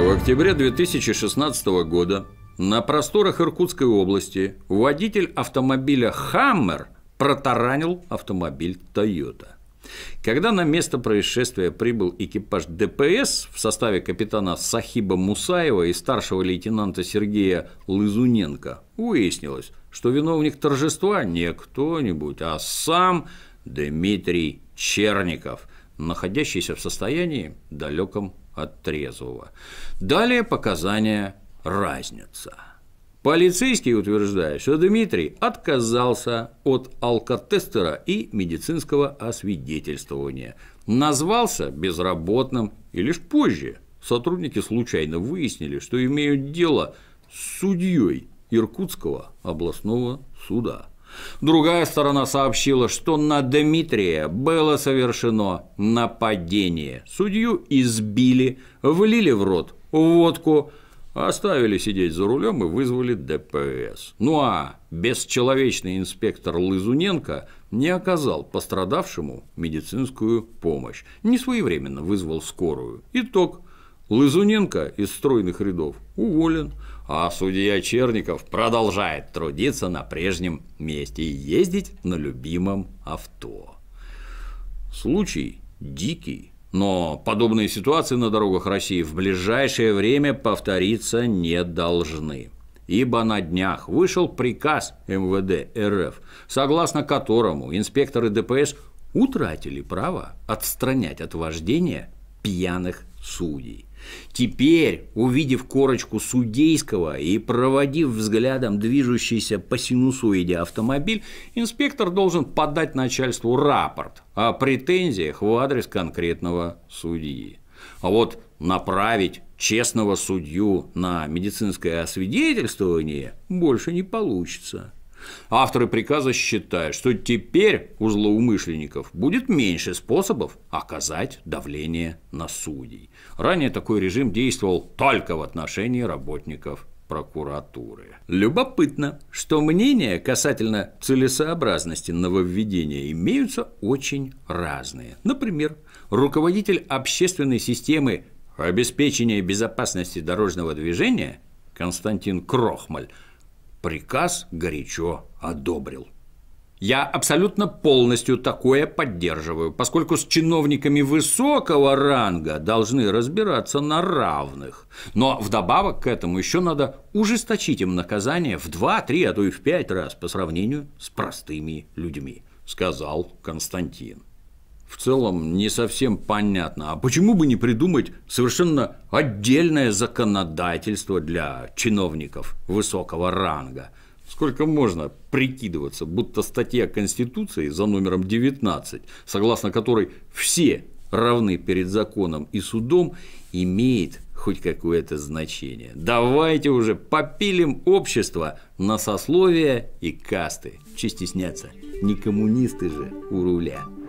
В октябре 2016 года на просторах Иркутской области водитель автомобиля «Хаммер» протаранил автомобиль «Тойота». Когда на место происшествия прибыл экипаж ДПС в составе капитана Сахиба Мусаева и старшего лейтенанта Сергея Лызуненко, выяснилось, что виновник торжества не кто-нибудь, а сам Дмитрий Черников, находящийся в состоянии далеком от трезвого. Далее показания Разница. Полицейский утверждает, что Дмитрий отказался от алкотестера и медицинского освидетельствования, назвался безработным и лишь позже сотрудники случайно выяснили, что имеют дело с судьей Иркутского областного суда. Другая сторона сообщила, что на Дмитрия было совершено нападение. Судью избили, влили в рот водку, оставили сидеть за рулем и вызвали ДПС. Ну а бесчеловечный инспектор Лызуненко не оказал пострадавшему медицинскую помощь, не своевременно вызвал скорую. Итог – Лызуненко из стройных рядов уволен, а судья Черников продолжает трудиться на прежнем месте и ездить на любимом авто. Случай дикий, но подобные ситуации на дорогах России в ближайшее время повториться не должны. Ибо на днях вышел приказ МВД РФ, согласно которому инспекторы ДПС утратили право отстранять от вождения пьяных судей. Теперь, увидев корочку судейского и проводив взглядом движущийся по синусоиде автомобиль, инспектор должен подать начальству рапорт о претензиях в адрес конкретного судьи. А вот направить честного судью на медицинское освидетельствование больше не получится – Авторы приказа считают, что теперь у злоумышленников будет меньше способов оказать давление на судей. Ранее такой режим действовал только в отношении работников прокуратуры. Любопытно, что мнения касательно целесообразности нововведения имеются очень разные. Например, руководитель общественной системы обеспечения безопасности дорожного движения Константин Крохмаль – приказ горячо одобрил. Я абсолютно полностью такое поддерживаю, поскольку с чиновниками высокого ранга должны разбираться на равных. Но вдобавок к этому еще надо ужесточить им наказание в 2, 3, а то и в 5 раз по сравнению с простыми людьми, сказал Константин в целом не совсем понятно. А почему бы не придумать совершенно отдельное законодательство для чиновников высокого ранга? Сколько можно прикидываться, будто статья Конституции за номером 19, согласно которой все равны перед законом и судом, имеет хоть какое-то значение. Давайте уже попилим общество на сословия и касты. Че стесняться? Не коммунисты же у руля.